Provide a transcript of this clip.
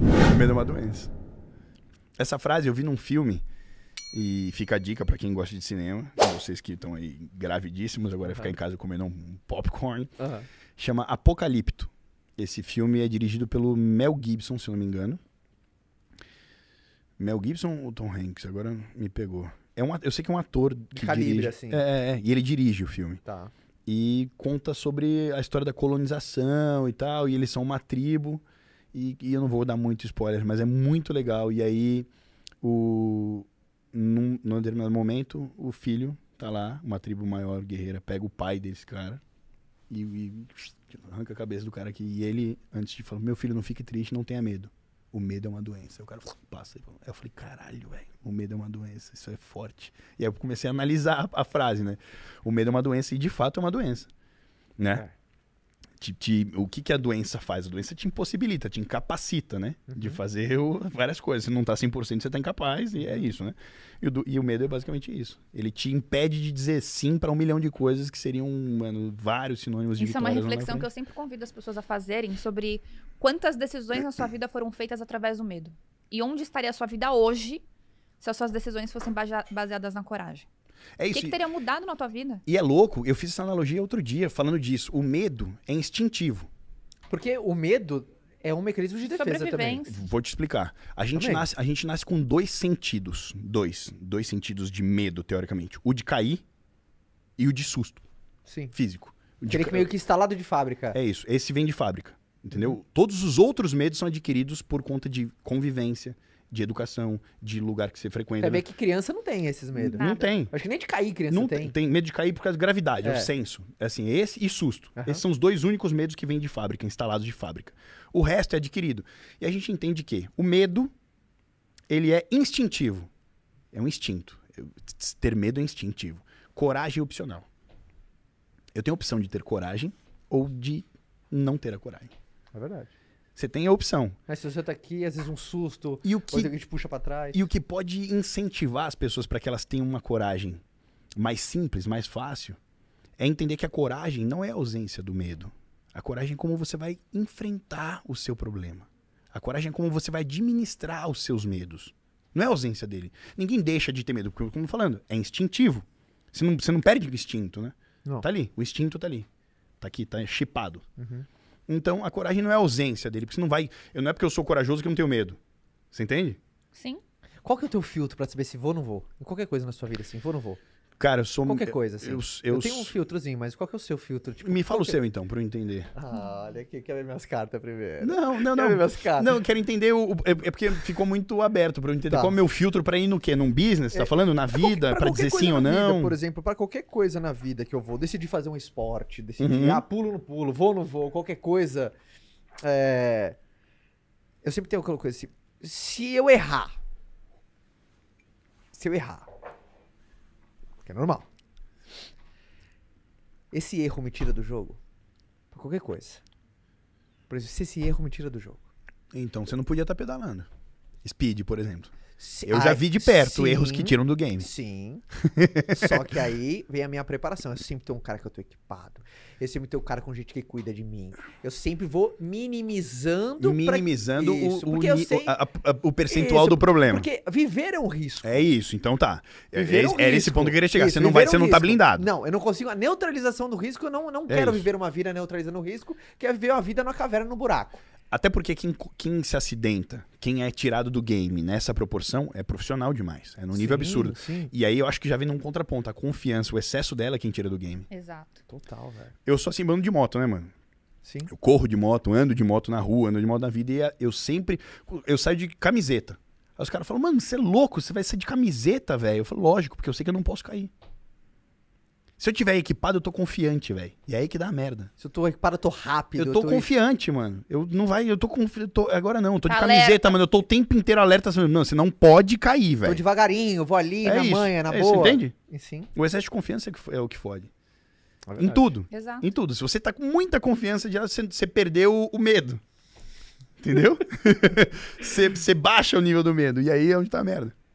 O medo é uma doença. Essa frase eu vi num filme e fica a dica para quem gosta de cinema, vocês que estão aí gravidíssimos, agora uhum. ficar em casa comendo um popcorn. Uhum. Chama Apocalipto. Esse filme é dirigido pelo Mel Gibson, se eu não me engano. Mel Gibson ou Tom Hanks? Agora me pegou. É um, eu sei que é um ator que Calibre, dirige, assim. É, é, é, e ele dirige o filme. Tá. E conta sobre a história da colonização e tal, e eles são uma tribo e, e, eu não vou dar muito spoiler, mas é muito legal. E aí, o, num, num determinado momento, o filho tá lá, uma tribo maior guerreira, pega o pai desse cara e, e arranca a cabeça do cara aqui. E ele, antes de falar, meu filho, não fique triste, não tenha medo. O medo é uma doença. O cara passa aí. Eu falei, caralho, velho, o medo é uma doença, isso é forte. E aí eu comecei a analisar a, a frase, né? O medo é uma doença e de fato é uma doença, né? É te, te, o que, que a doença faz? A doença te impossibilita, te incapacita, né? Uhum. De fazer o, várias coisas. Se não tá 100%, você tá incapaz e é uhum. isso, né? E o, e o medo é basicamente isso. Ele te impede de dizer sim para um milhão de coisas que seriam, mano, vários sinônimos isso de Isso é uma reflexão que eu sempre convido as pessoas a fazerem sobre quantas decisões na sua vida foram feitas através do medo. E onde estaria a sua vida hoje se as suas decisões fossem baseadas na coragem. É isso. O que, que, teria mudado na tua vida? E é louco, eu fiz essa analogia outro dia falando disso. O medo é instintivo. Porque o medo é um mecanismo de defesa também. Vou te explicar. A gente, nasce, a gente nasce com dois sentidos. Dois. Dois sentidos de medo, teoricamente. O de cair e o de susto. Sim. Físico. Ele que meio que instalado de fábrica. É isso. Esse vem de fábrica. Entendeu? Todos os outros medos são adquiridos por conta de convivência, de educação, de lugar que você frequenta. É ver né? que criança não tem esses medos. Nada. Não tem. Acho que nem de cair criança não tem. Tem medo de cair por causa da gravidade, é, o é. senso. É Assim, esse e susto. Uhum. Esses são os dois únicos medos que vêm de fábrica, instalados de fábrica. O resto é adquirido. E a gente entende que o medo, ele é instintivo. É um instinto. Ter medo é instintivo. Coragem é opcional. Eu tenho a opção de ter coragem ou de não ter a coragem. É verdade. Você tem a opção. Mas se você tá aqui, às vezes um susto, e o que, que te puxa para trás. E o que pode incentivar as pessoas para que elas tenham uma coragem mais simples, mais fácil, é entender que a coragem não é a ausência do medo. A coragem é como você vai enfrentar o seu problema. A coragem é como você vai administrar os seus medos. Não é a ausência dele. Ninguém deixa de ter medo, porque, como eu tô falando, é instintivo. Você não, você não perde o instinto, né? Não. Tá ali. O instinto tá ali. Tá aqui, tá chipado. Uhum. Então, a coragem não é a ausência dele, porque você não vai. Eu, não é porque eu sou corajoso que eu não tenho medo. Você entende? Sim. Qual que é o teu filtro para saber se vou ou não vou? Em qualquer coisa na sua vida, assim, vou ou não vou? Cara, eu sou. Qualquer coisa, assim. Eu, eu, eu tenho um filtrozinho, mas qual que é o seu filtro? Tipo, Me fala o que... É seu, então, pra eu entender. Ah, olha aqui, quero ver minhas cartas primeiro. Não, não, não. Quero ver minhas cartas. Não, quero entender. O, é, é porque ficou muito aberto pra eu entender tá. qual é o meu filtro pra ir no quê? Num business? Tá é, falando? Na vida? pra, pra dizer sim ou não? Vida, por exemplo, pra qualquer coisa na vida que eu vou, decidir fazer um esporte, decidir, uhum. ah, pulo no pulo, vou no vou, qualquer coisa. É... Eu sempre tenho aquela coisa assim. Se eu errar. Se eu errar que é normal. Esse erro me tira do jogo por qualquer coisa. Por exemplo, se esse erro me tira do jogo. Então você não podia estar tá pedalando. Speed, por exemplo. Eu Ai, já vi de perto sim, erros que tiram do game. Sim. Só que aí vem a minha preparação. Eu sempre tenho um cara que eu tô equipado. Eu sempre tenho um cara com gente que cuida de mim. Eu sempre vou minimizando. Minimizando pra... isso, o, o, sei... a, a, o, percentual isso, do problema. Porque viver é um risco. É isso, então tá. é, é um era é esse ponto que eu queria chegar. Isso, você não, vai, é um você não tá blindado. Não, eu não consigo. A neutralização do risco, eu não, não é quero viver uma vida neutralizando o risco, que é viver uma vida na caverna, no buraco. Até porque quem, quem se acidenta, quem é tirado do game nessa proporção, é profissional demais. É num nível sim, absurdo. Sim. E aí eu acho que já vem num contraponto. A confiança, o excesso dela é quem tira do game. Exato. Total, velho. Eu sou assim, bando de moto, né, mano? Sim. Eu corro de moto, ando de moto na rua, ando de moto na vida. E eu sempre. Eu saio de camiseta. Aí os caras falam, mano, você é louco, você vai sair de camiseta, velho. Eu falo, lógico, porque eu sei que eu não posso cair. Se eu tiver equipado, eu tô confiante, velho. E é aí que dá a merda. Se eu tô equipado, eu tô rápido. Eu tô, eu tô confiante, mano. Eu não vai, eu tô confi... Agora não, eu tô de alerta. camiseta, mano. Eu tô o tempo inteiro alerta. Assim, não, você não pode cair, velho. Tô devagarinho, vou ali, é na isso. manha, na é boa. Isso, entende? E sim. O excesso de confiança é, é o que fode. É em tudo. Exato. Em tudo. Se você tá com muita confiança, já você perdeu o medo. Entendeu? você, você baixa o nível do medo. E aí é onde tá a merda.